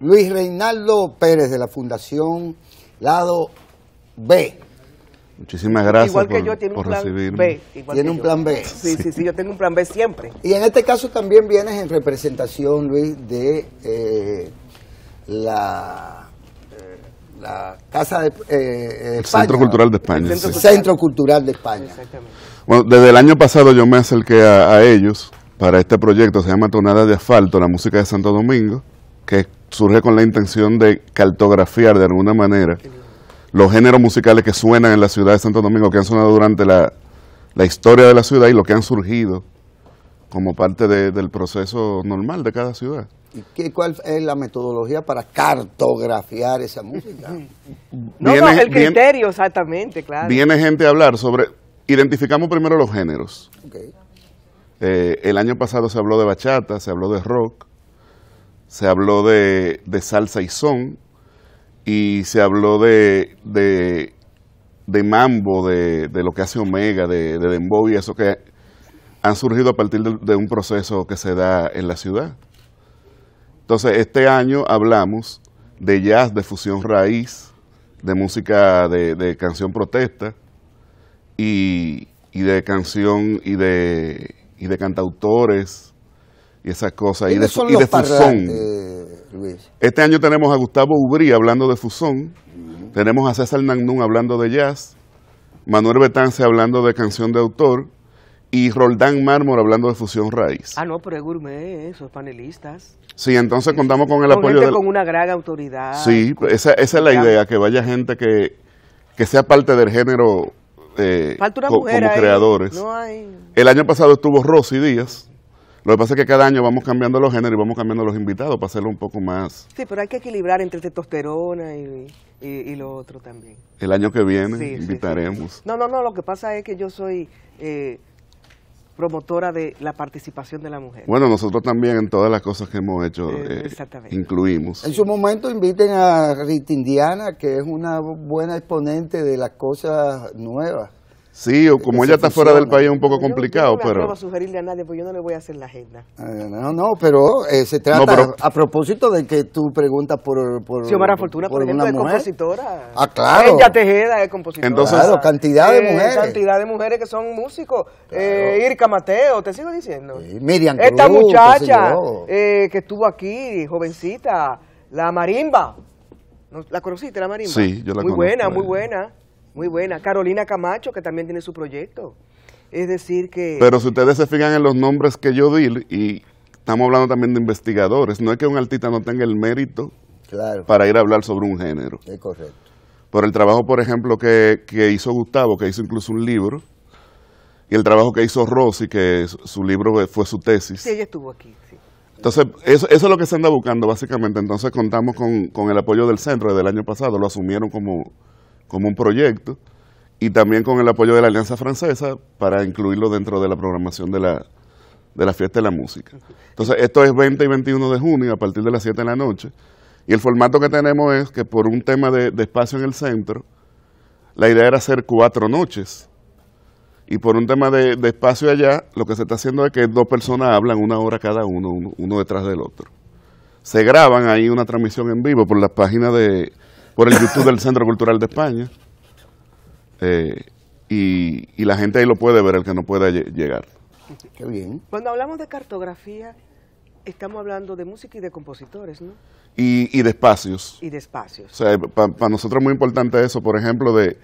Luis Reinaldo Pérez de la Fundación Lado B. Muchísimas gracias igual que por, yo, tiene un plan B, tiene un plan B. Sí, sí, sí, yo tengo un plan B siempre. Y en este caso también vienes en representación, Luis, de eh, eh, la, Casa de eh, Centro Cultural de España. Centro, Cultural. de España. Exactamente. Bueno, desde el año pasado yo me acerqué a, a ellos para este proyecto, se llama Tonada de Asfalto, la música de Santo Domingo, que es surge con la intención de cartografiar de alguna manera los géneros musicales que suenan en la ciudad de Santo Domingo, que han sonado durante la, historia de la ciudad y lo que han surgido como parte del proceso normal de cada ciudad. ¿Y qué, cuál es la metodología para cartografiar esa música? no, es el criterio, exactamente, claro. Viene gente a hablar sobre, identificamos primero los géneros. Eh, el año pasado se habló de bachata, se habló de rock, se habló de, salsa y son, y se habló de, de, mambo, de, lo que hace Omega, de, de y eso que han surgido a partir de, un proceso que se da en la ciudad. Entonces, este año hablamos de jazz, de fusión raíz, de música de, canción protesta y, y, de canción y de, y de cantautores y esas cosas, y de, Fusón. Eh, este año tenemos a Gustavo Ubrí hablando de Fusón, tenemos a César Nandún hablando de jazz, Manuel Betance hablando de canción de autor, y Roldán Mármol hablando de fusión raíz. Ah, no, pero es gourmet, esos panelistas. Sí, entonces contamos con el apoyo con una gran autoridad. Sí, esa, es la idea, que vaya gente que, sea parte del género eh, como creadores. El año pasado estuvo Rosy Díaz, lo que pasa es que cada año vamos cambiando los géneros y vamos cambiando los invitados para hacerlo un poco más. Sí, pero hay que equilibrar entre testosterona y, lo otro también. El año que viene invitaremos. No, no, no, lo que pasa es que yo soy eh, promotora de la participación de la mujer. Bueno, nosotros también en todas las cosas que hemos hecho eh, eh, incluimos. En su momento inviten a Rita Indiana, que es una buena exponente de las cosas nuevas Sí, o como ella está fuera del país es un poco complicado, no pero... No voy a sugerirle a nadie, porque yo no le voy a hacer la agenda. Ah, no, no, pero eh, se trata, no, A, propósito de que tú preguntas por... por Xiomara Fortuna, por, por ejemplo, es compositora. Ah, claro. Ella Tejeda es compositora. Entonces, claro, cantidad de eh, mujeres. Cantidad de mujeres que son músicos. Eh, Irka Mateo, te sigo diciendo. Miriam Cruz, Esta muchacha que estuvo aquí, jovencita, la marimba. ¿La conociste, la marimba? Sí, yo la Muy buena, muy buena. Muy buena. Carolina Camacho, que también tiene su proyecto. Es decir que... Pero si ustedes se fijan en los nombres que yo di, y estamos hablando también de investigadores, no es que un artista no tenga el mérito para ir a hablar sobre un género. Es correcto. Por el trabajo, por ejemplo, que, hizo Gustavo, que hizo incluso un libro, y el trabajo que hizo Rosy, que su libro fue su tesis. Sí, ella estuvo aquí, Entonces, eso, eso, es lo que se anda buscando, básicamente. Entonces, contamos con, con el apoyo del centro del año pasado, lo asumieron como, como un proyecto y también con el apoyo de la Alianza Francesa para incluirlo dentro de la programación de la, de la Fiesta de la Música. Entonces, esto es 20 y 21 de junio a partir de las 7 de la noche. Y el formato que tenemos es que por un tema de, espacio en el centro, la idea era hacer cuatro noches. Y por un tema de, espacio allá, lo que se está haciendo es que dos personas hablan una hora cada uno, uno, uno detrás del otro. Se graban ahí una transmisión en vivo por las páginas de, por el YouTube del Centro Cultural de España. Eh, y, la gente ahí lo puede ver, el que no pueda llegar. Qué bien. Cuando hablamos de cartografía, estamos hablando de música y de compositores, ¿no? Y, de espacios. Y de espacios. O sea, para nosotros es muy importante eso, por ejemplo, de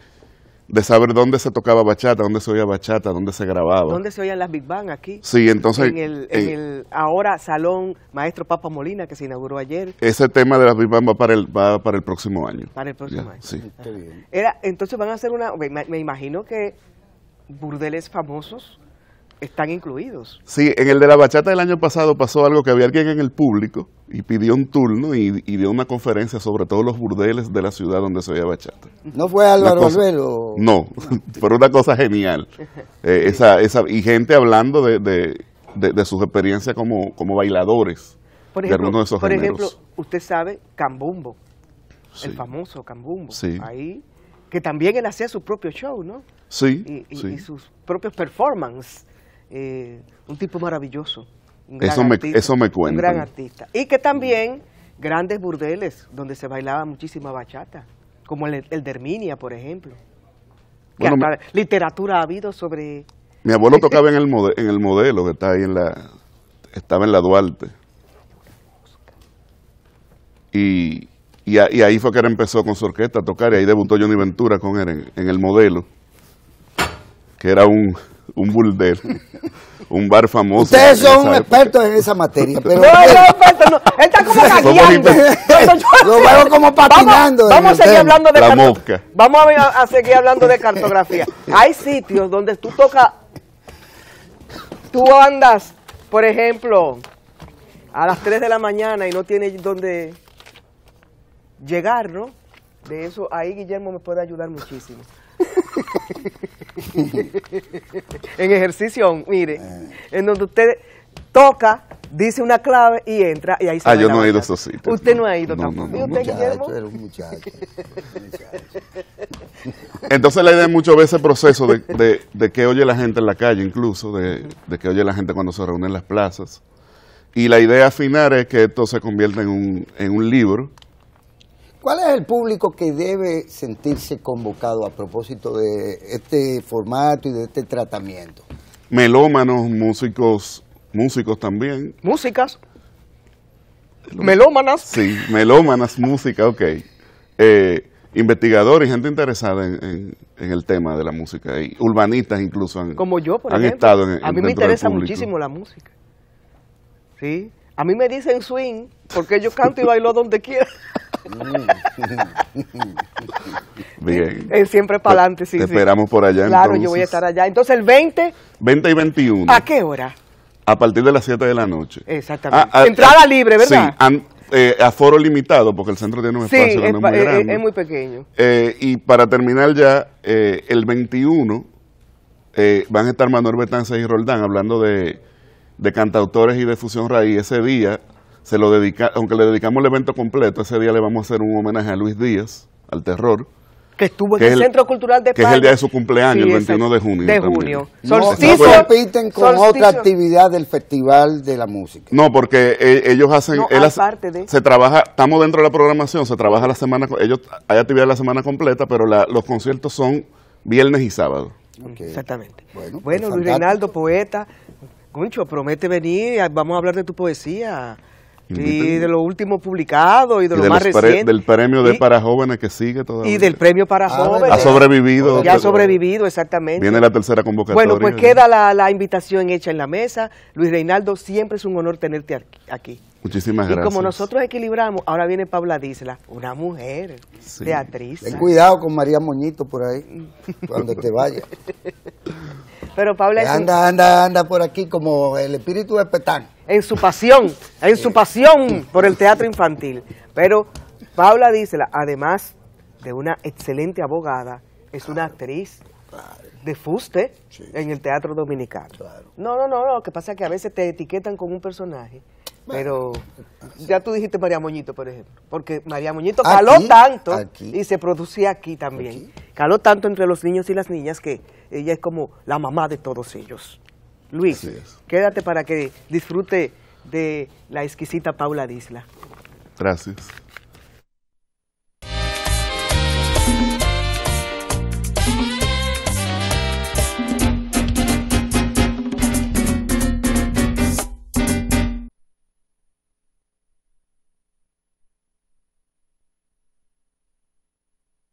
de saber dónde se tocaba bachata, dónde se oía bachata, dónde se grababa. Dónde se oían las Big Bang aquí. Sí, entonces... En el, eh, ahora Salón Maestro Papa Molina que se inauguró ayer. Ese tema de las Big Bang va para el, para el próximo año. Para el próximo año. Sí. Era, entonces van a hacer una... me imagino que burdeles famosos están incluidos. Sí, en el de la bachata del año pasado pasó algo que había alguien en el público y pidió un turno y, dio una conferencia sobre todos los burdeles de la ciudad donde se veía bachata. ¿No fue Álvaro cosa, No, fue una cosa genial. Eh, esa, esa, y gente hablando de, sus experiencias como, como bailadores por ejemplo, de de esos Por ejemplo, usted sabe Cambumbo, el famoso Cambumbo, ahí, que también él hacía su propio show, ¿no? Sí, y, sí. y sus propios performances eh, un tipo maravilloso. Un gran eso, me, artista, cuenta. Un gran artista. Y que también grandes burdeles donde se bailaba muchísima bachata, como el, el de Herminia, por ejemplo. literatura ha habido sobre... Mi abuelo este tocaba en el, modelo, en el modelo que está ahí en la... Estaba en la Duarte. Y, y, ahí fue que él empezó con su orquesta a tocar y ahí debutó Johnny Ventura con él en el modelo que era un, un bulder, un bar famoso. Ustedes son expertos en esa materia. Pero no, no, no. Está como cagueando. Lo veo como patinando. Vamos, a seguir hablando de... Vamos a, seguir hablando de cartografía. Hay sitios donde tú tocas... Tú andas, por ejemplo, a las 3 de la mañana y no tienes dónde llegar, ¿no? De eso, ahí Guillermo me puede ayudar muchísimo. en ejercicio, mire, eh. en donde usted toca, dice una clave y entra y ahí Ah, yo no he ido a esos sitios. Usted no, ha ido tampoco. No, usted, un muchacho, Entonces la idea es mucho veces ese proceso de, que oye la gente en la calle incluso, de, de que oye la gente cuando se reúne en las plazas. Y la idea final es que esto se convierta en un, en un libro ¿Cuál es el público que debe sentirse convocado a propósito de este formato y de este tratamiento? Melómanos, músicos, músicos también. ¿Músicas? ¿Melómanas? Sí, melómanas, música, ok. Eh, investigadores, gente interesada en, el tema de la música, y urbanistas incluso han, Como yo, por han ejemplo. A mí me interesa muchísimo la música. ¿Sí? A mí me dicen swing, porque yo canto y bailo donde quiera. Bien. Mm. siempre para adelante, sí. sí. esperamos por allá. Claro, yo voy a estar allá. Entonces el 20. 20 y 21. ¿A qué hora? A partir de las 7 de la noche. Exactamente. Ah, ah, Entrada ah, libre, ¿verdad? Sí, aforo eh, limitado, porque el centro tiene un espacio eh, es, muy pequeño. Eh, y para terminar ya, el 21 van a estar Manuel Betanza y Roldán hablando de, de cantautores y de Fusión Raíz. Ese día se lo dedica, aunque le dedicamos el evento completo, ese día le vamos a hacer un homenaje a Luis Díaz, al terror. Que estuvo en el, Centro Cultural de España. Que es el día de su cumpleaños, el 21 de junio. De junio. Solsticio, con otra actividad del Festival de la Música. No, porque eh, ellos hacen... No, él de... Se trabaja, estamos dentro de la programación, se trabaja la semana... Ellos, hay actividad la semana completa, pero los conciertos son viernes y sábado. Mm, exactamente. Bueno, pues, Luis Reinaldo, poeta. Concho, promete venir, vamos a hablar de tu poesía. Y, de lo último publicado y de lo más reciente. Del premio de para jóvenes que sigue todavía. Y del premio para ah, jóvenes. Ha sobrevivido. Ya ha sobrevivido, exactamente. Viene la tercera convocatoria. Bueno, pues queda la, la invitación hecha en la mesa. Luis Reinaldo, siempre es un honor tenerte aquí. Muchísimas gracias. Y como nosotros equilibramos, ahora viene Paula Disla, una mujer, beatriz Ten cuidado con María Moñito por ahí, cuando te vaya. Pero Paula... Anda, anda, anda por aquí como el espíritu de Petán en su pasión, en su pasión por el teatro infantil. Pero Paula Dísela, además de una excelente abogada, es una actriz de fuste en el teatro dominicano. No, no, no, lo que pasa es que a veces te etiquetan con un personaje. Pero ya tú dijiste María Moñito, por ejemplo, porque María Moñito caló tanto y se producía aquí también. Caló tanto entre los niños y las niñas que ella es como la mamá de todos ellos. Luis, quédate para que disfrute de la exquisita Paula Disla. Gracias.